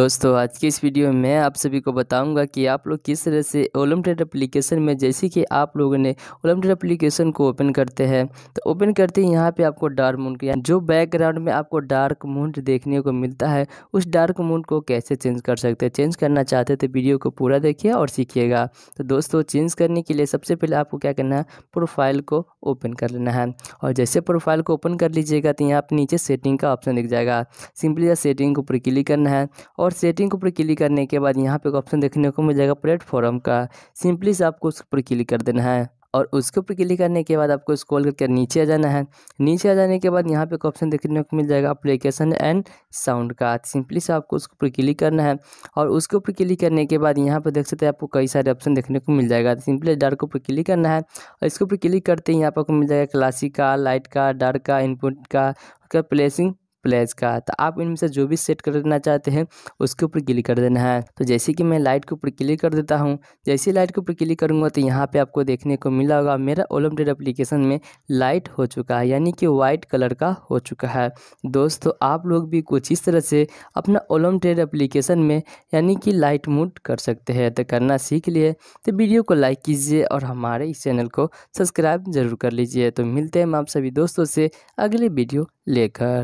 दोस्तों आज की इस वीडियो में मैं आप सभी को बताऊंगा कि आप लोग किस तरह से ओलमटेड एप्लीकेशन में जैसे कि आप लोगों ने ओलमटेड एप्लीकेशन को ओपन करते हैं तो ओपन करते ही यहाँ पे आपको डार्क मूड जो बैकग्राउंड में आपको डार्क मूड देखने को मिलता है उस डार्क मूड को कैसे चेंज कर सकते हैं चेंज करना चाहते तो वीडियो को पूरा देखिए और सीखिएगा तो दोस्तों चेंज करने के लिए सबसे पहले आपको क्या करना है प्रोफाइल को ओपन कर लेना है और जैसे प्रोफाइल को ओपन कर लीजिएगा तो यहाँ आप नीचे सेटिंग का ऑप्शन दिख जाएगा सिंपली सेटिंग के ऊपर क्लिक करना है और और सेटिंग के ऊपर क्लिक करने के बाद यहाँ पे ऑप्शन देखने को मिल जाएगा प्लेटफॉर्म का सिंपली से आपको उसके ऊपर क्लिक कर देना है और उसके ऊपर क्लिक करने के बाद आपको स्क्रॉल करके नीचे आ जाना है नीचे आ जाने के बाद यहाँ पे एक ऑप्शन देखने को मिल जाएगा अप्लीकेशन एंड साउंड का सिंपली से आपको उसके ऊपर क्लिक करना है और उसके ऊपर क्लिक करने के बाद यहाँ पर देख सकते हैं आपको कई सारे ऑप्शन देखने को मिल जाएगा सिंपली डार्क ऊपर क्लिक करना है और इसके ऊपर क्लिक करते ही यहाँ पर आपको मिल जाएगा क्लासिक का लाइट का डार्क का इनपुट का उसका प्लेसिंग प्लेज का तो आप इनमें से जो भी सेट करना चाहते हैं उसके ऊपर क्लिक कर देना है तो जैसे कि मैं लाइट के ऊपर क्लिक कर देता हूँ जैसे लाइट के ऊपर क्लिक करूँगा तो यहाँ पर आपको देखने को मिला होगा मेरा ओलम्पेड एप्लीकेशन में लाइट हो चुका है यानी कि वाइट कलर का हो चुका है दोस्तों आप लोग भी कुछ इस तरह से अपना ओलम्पेड एप्लीकेशन में यानी कि लाइट मूड कर सकते हैं तो करना सीख लिए तो वीडियो को लाइक कीजिए और हमारे इस चैनल को सब्सक्राइब जरूर कर लीजिए तो मिलते हैं हम आप सभी दोस्तों से अगले वीडियो लेकर